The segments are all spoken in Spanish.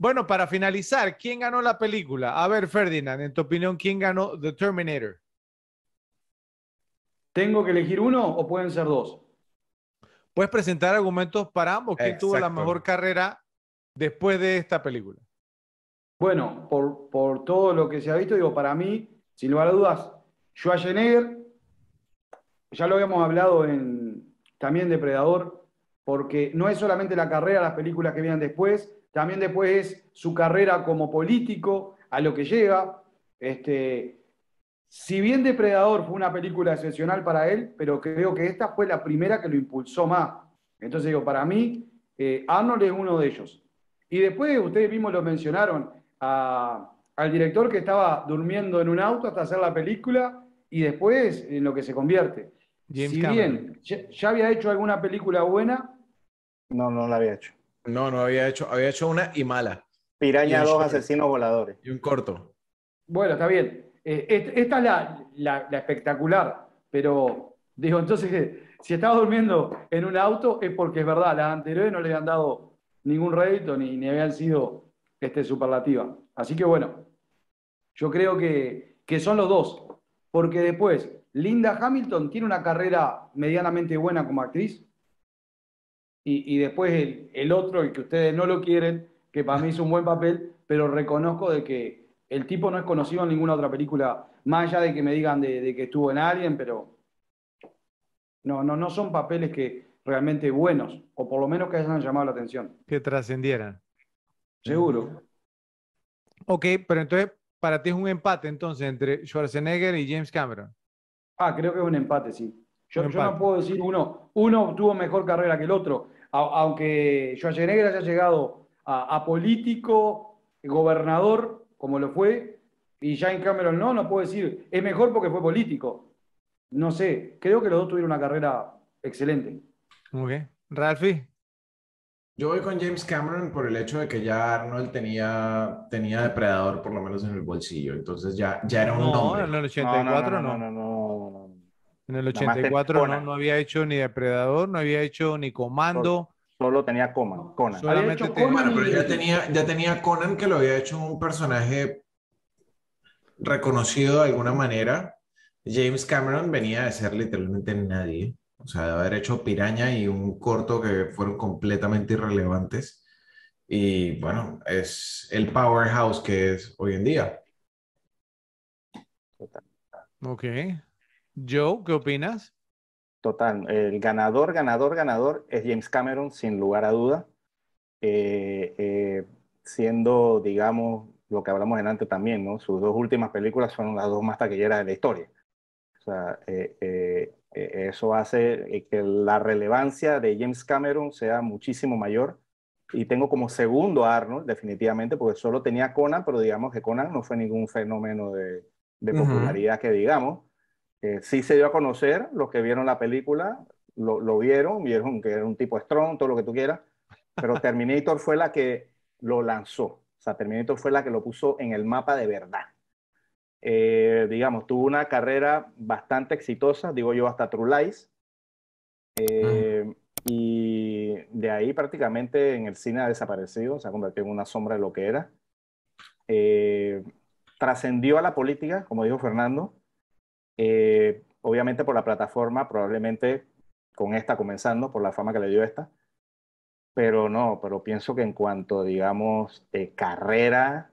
Bueno, para finalizar, ¿quién ganó la película? A ver, Ferdinand, en tu opinión, ¿quién ganó The Terminator? ¿Tengo que elegir uno o pueden ser dos? Puedes presentar argumentos para ambos. ¿Quién tuvo la mejor carrera después de esta película? Bueno, por, por, todo lo que se ha visto, digo, para mí, sin lugar a dudas, Schwarzenegger, ya lo habíamos hablado en, también Predador, porque no es solamente la carrera, las películas que vienen después, también después es su carrera como político, a lo que llega. Este, si bien Depredador fue una película excepcional para él, pero creo que esta fue la primera que lo impulsó más. Entonces digo, para mí, eh, Arnold es uno de ellos. Y después ustedes mismos lo mencionaron al director que estaba durmiendo en un auto hasta hacer la película y después en lo que se convierte. si bien ya había hecho alguna película buena. No, no la había hecho. No, no había hecho, había hecho una y mala. Piraña dos asesinos voladores. Y un corto. Bueno, está bien. Eh, esta es la, espectacular, pero digo, entonces, eh, si estaba durmiendo en un auto es porque es verdad, las anteriores no le habían dado ningún rédito ni, habían sido este, superlativas. Así que bueno, yo creo que, que son los dos, porque después Linda Hamilton tiene una carrera medianamente buena como actriz, y, después el, otro, el que ustedes no lo quieren, que para mí hizo un buen papel, pero reconozco de que el tipo no es conocido en ninguna otra película, más allá de que me digan de, que estuvo en Alien, pero no, no, no son papeles que realmente buenos, o por lo menos que hayan llamado la atención. Que trascendieran. Seguro. Ok, pero entonces para ti es un empate entonces entre Schwarzenegger y James Cameron. Ah, creo que es un empate, sí. Yo, no puedo decir uno, uno tuvo mejor carrera que el otro, aunque aunque Schwarzenegger haya llegado a, político, gobernador, como lo fue, y Jane Cameron no, no puedo decir, es mejor porque fue político. No sé, creo que los dos tuvieron una carrera excelente. Muy bien. ¿Ralfi? Yo voy con James Cameron por el hecho de que ya Arnold tenía, tenía depredador por lo menos en el bolsillo, entonces ya, ya era un no, nombre. el no. no, no en el 84 no, no, había hecho ni Depredador, no había hecho ni Comando. Solo, tenía Conan. Conan pero ya tenía, ya tenía Conan que lo había hecho un personaje reconocido de alguna manera. James Cameron venía de ser literalmente nadie. O sea, de haber hecho Piraña y un corto que fueron completamente irrelevantes. Y bueno, es el powerhouse que es hoy en día. Ok. Joe, ¿qué opinas? Total, el ganador, ganador, ganador es James Cameron, sin lugar a duda. Eh, eh, siendo, digamos, lo que hablamos antes también, ¿no? Sus dos últimas películas fueron las dos más taquilleras de la historia. O sea, eh, eso hace que la relevancia de James Cameron sea muchísimo mayor. Y tengo como segundo a Arnold, definitivamente, porque solo tenía Conan, pero digamos que Conan no fue ningún fenómeno de, popularidad que digamos. Eh, sí se dio a conocer, los que vieron la película lo, vieron, vieron que era un tipo strong, todo lo que tú quieras, pero Terminator fue la que lo lanzó, o sea, Terminator fue la que lo puso en el mapa de verdad. Eh, digamos, tuvo una carrera bastante exitosa, digo yo, hasta True Lies, eh, mm. y de ahí prácticamente en el cine ha desaparecido, se ha convertido en una sombra de lo que era. Trascendió a la política, como dijo Fernando, eh, obviamente por la plataforma, probablemente con esta comenzando, por la fama que le dio esta. Pero no, pero pienso que en cuanto, digamos, eh, carrera,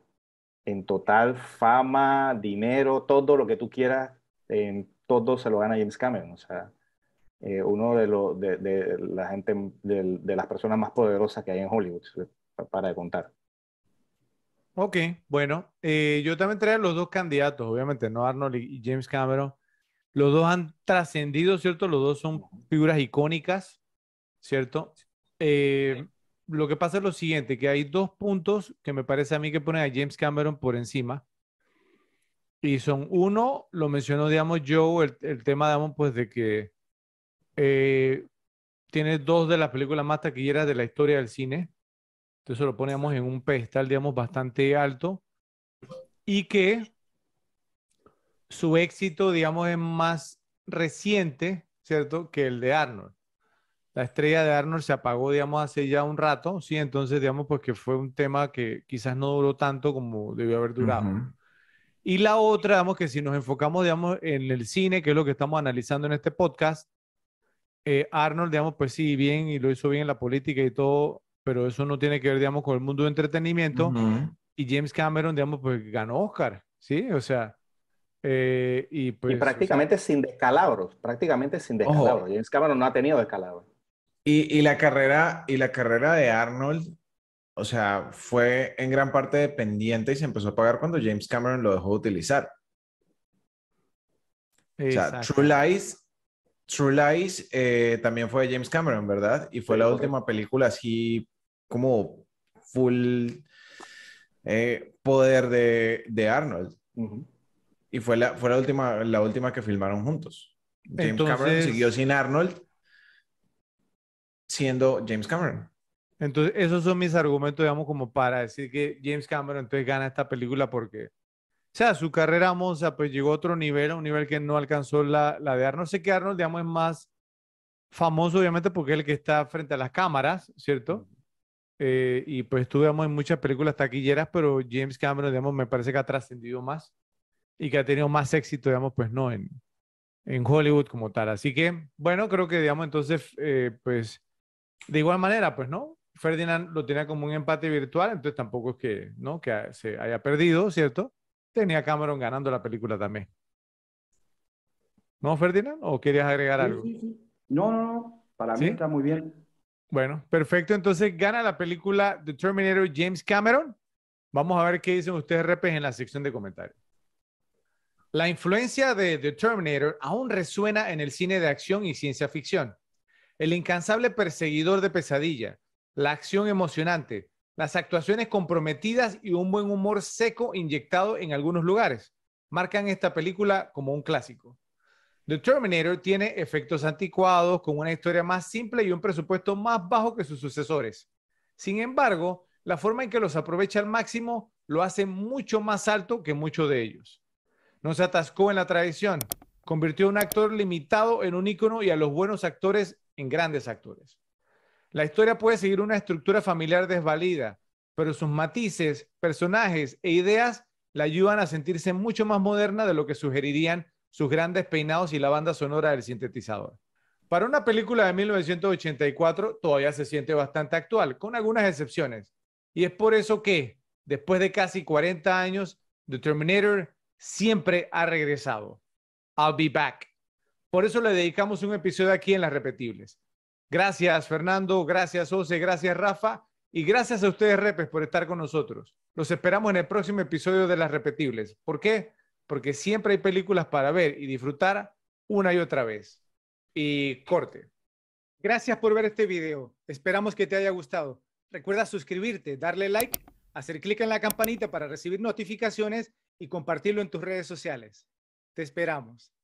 en total, fama, dinero, todo lo que tú quieras, en todo se lo gana James Cameron. O sea, eh, uno de, de, la gente, de, las personas más poderosas que hay en Hollywood, para de contar. Ok, bueno, eh, yo también traía los dos candidatos, obviamente, ¿no? Arnold y James Cameron. Los dos han trascendido, ¿cierto? Los dos son figuras icónicas, ¿cierto? Eh, lo que pasa es lo siguiente, que hay dos puntos que me parece a mí que ponen a James Cameron por encima. Y son uno, lo mencionó, digamos, Joe, el, tema, digamos, pues de que eh, tiene dos de las películas más taquilleras de la historia del cine. Entonces lo poníamos en un pedestal, digamos, bastante alto y que su éxito, digamos, es más reciente, ¿cierto?, que el de Arnold. La estrella de Arnold se apagó, digamos, hace ya un rato, ¿sí? Entonces, digamos, pues que fue un tema que quizás no duró tanto como debió haber durado. Y la otra, digamos, que si nos enfocamos, digamos, en el cine, que es lo que estamos analizando en este podcast, eh, Arnold, digamos, pues sí, bien, y lo hizo bien en la política y todo, pero eso no tiene que ver, digamos, con el mundo de entretenimiento. Y James Cameron, digamos, pues ganó Oscar, ¿sí? O sea, eh, y, pues, prácticamente sin descalabros, prácticamente sin descalabros. James Cameron no ha tenido descalabros. Y, la carrera, y la carrera de Arnold, o sea, fue en gran parte dependiente y se empezó a pagar cuando James Cameron lo dejó utilizar. O sea, True Lies, True Lies eh, también fue de James Cameron, ¿verdad? Y fue la última película así como full eh, poder de, de Arnold. Y fue, la, fue la, última, la última que filmaron juntos. James Cameron siguió sin Arnold siendo James Cameron. Entonces, esos son mis argumentos, digamos, como para decir que James Cameron entonces gana esta película porque, o sea, su carrera, moza pues llegó a otro nivel, a un nivel que no alcanzó la, la de Arnold. Sé que Arnold, digamos, es más famoso, obviamente, porque es el que está frente a las cámaras, ¿cierto? Eh, y pues estuve en muchas películas taquilleras, pero James Cameron, digamos, me parece que ha trascendido más y que ha tenido más éxito, digamos, pues no en, en Hollywood como tal. Así que, bueno, creo que, digamos, entonces, eh, pues, de igual manera, pues, ¿no? Ferdinand lo tenía como un empate virtual, entonces tampoco es que, ¿no? Que se haya perdido, ¿cierto? Tenía Cameron ganando la película también. ¿No, Ferdinand? ¿O querías agregar algo? No, no, no. Para mí está muy bien. Bueno, perfecto. Entonces gana la película The Terminator James Cameron. Vamos a ver qué dicen ustedes, repes, en la sección de comentarios. La influencia de The Terminator aún resuena en el cine de acción y ciencia ficción. El incansable perseguidor de pesadilla, la acción emocionante, las actuaciones comprometidas y un buen humor seco inyectado en algunos lugares marcan esta película como un clásico. The Terminator tiene efectos anticuados con una historia más simple y un presupuesto más bajo que sus sucesores. Sin embargo, la forma en que los aprovecha al máximo lo hace mucho más alto que muchos de ellos. No se atascó en la tradición, convirtió a un actor limitado en un ícono y a los buenos actores en grandes actores. La historia puede seguir una estructura familiar desvalida, pero sus matices, personajes e ideas la ayudan a sentirse mucho más moderna de lo que sugerirían sus grandes peinados y la banda sonora del sintetizador. Para una película de 1984 todavía se siente bastante actual, con algunas excepciones. Y es por eso que, después de casi 40 años, The Terminator siempre ha regresado. I'll be back. Por eso le dedicamos un episodio aquí en Las Repetibles. Gracias Fernando, gracias Ose, gracias Rafa y gracias a ustedes Repes por estar con nosotros. Los esperamos en el próximo episodio de Las Repetibles. ¿Por qué? porque siempre hay películas para ver y disfrutar una y otra vez. Y corte. Gracias por ver este video. Esperamos que te haya gustado. Recuerda suscribirte, darle like, hacer clic en la campanita para recibir notificaciones y compartirlo en tus redes sociales. Te esperamos.